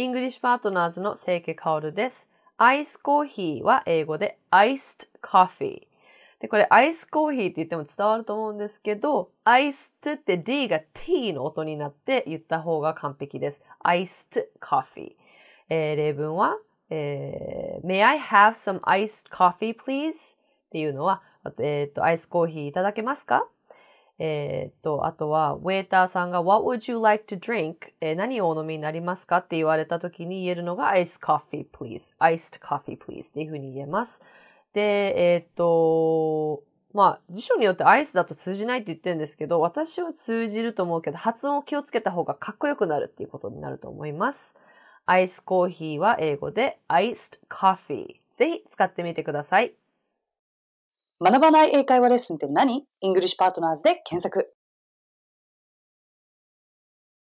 イングリッシュパートナーズの清家薫です。アイスコーヒーは英語で iced coffee。で、これアイスコーヒーって言っても伝わると思うんですけど、iced って D が T の音になって言った方が完璧です。iced coffee。えー、例文は、えー、May I have some iced coffee please? っていうのは、えっ、ー、と、アイスコーヒーいただけますかえっと、あとは、ウェイターさんが What would you like to drink? えー、何をお飲みになりますかって言われた時に言えるのが Iced coffee please. Iced coffee please っていうふうに言えます。で、えっ、ー、と、まあ、辞書によってアイスだと通じないって言ってるんですけど、私は通じると思うけど、発音を気をつけた方がかっこよくなるっていうことになると思います。アイスコーヒーは英語で Iced Coffee。ぜひ使ってみてください。学ばない英会話レッスンって何イングリッシュパートナーズで検索。